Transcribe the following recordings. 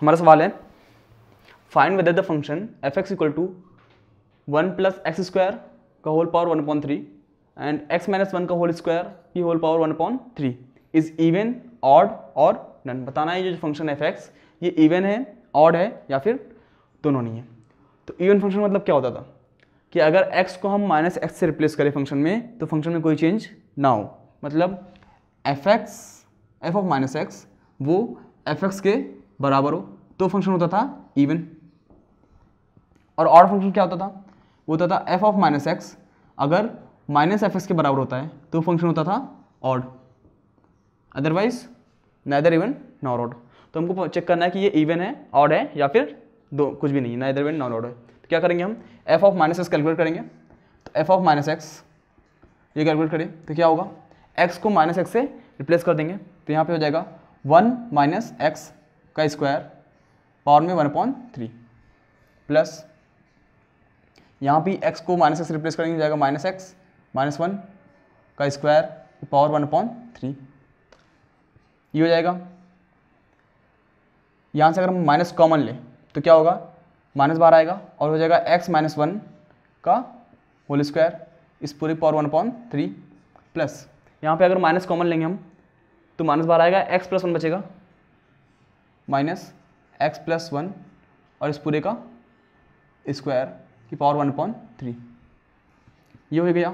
हमारा सवाल है fine whether the function F X equal to one plus X square का whole power one point three and X minus one का whole square की whole power one point three is even odd और none बताना है ये जो function F X ये even है ऑड है या फिर दोनों नहीं है तो इवन फंक्शन मतलब क्या होता था कि अगर x को हम माइनस एक्स से रिप्लेस करें फंक्शन में तो फंक्शन में कोई चेंज ना हो मतलब F X F of minus X वो एफ एक्स के बराबर हो तो फंक्शन होता था इवन और और फंक्शन क्या होता था वो होता था एफ ऑफ माइनस एक्स अगर माइनस एफ एक्स के बराबर होता है तो फंक्शन होता था odd otherwise neither even nor odd तो हमको चेक करना है कि ये इवन है ऑड है या फिर दो कुछ भी नहीं है नैदर इवन नॉर ऑड है तो क्या करेंगे हम F of minus X calculate करेंगे तो एफ ऑफ माइनस एक्स ये कैलकुलेट करें तो क्या होगा एक्स को माइनस एक्स से रिप्लेस कर देंगे तो यहाँ पे हो जाएगा वन माइनस एक्स का स्क्वायर पावर में वन पॉइंट थ्री प्लस यहाँ भी एक्स को माइनस एक्स रिप्लेस करेंगे जाएगा माइनस एक्स माइनस वन का square power one point three ये हो जाएगा यहाँ से अगर हम माइनस कॉमन लें तो क्या होगा माइनस बाहर आएगा और हो जाएगा एक्स माइनस वन का होल स्क्वायर इस पूरे power one point three plus यहाँ पे अगर माइनस कॉमन लेंगे हम तो माइनस बाहर आएगा एक्स प्लस वन बचेगा माइनस एक्स प्लस वन और इस पूरे का स्क्वायर की पावर वन अपॉन थ्री ये हो गया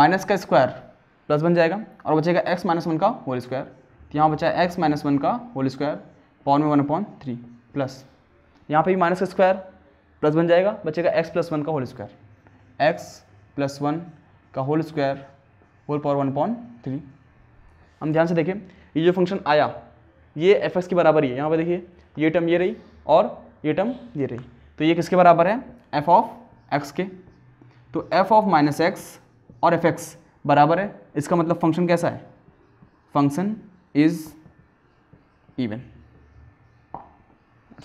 माइनस का स्क्वायर प्लस बन जाएगा और बचेगा एक्स माइनस वन का होल स्क्वायर तो यहाँ बचा एक्स माइनस वन का होल स्क्वायर पावर में वन अपॉन थ्री प्लस यहाँ पे भी माइनस का स्क्वायर प्लस बन जाएगा बचेगा एक्स प्लस वन का whole square X plus one का whole square whole power one upon three हम ध्यान से देखें ये जो फंक्शन आया ये एफ एक्स के बराबर ही है यहाँ पर देखिए ये टर्म ये रही और ये टर्म ये रही तो ये किसके बराबर है एफ ऑफ एक्स के तो एफ ऑफ माइनस एक्स और एफ एक्स बराबर है इसका मतलब फंक्शन कैसा है फंक्शन इज इवन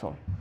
सॉरी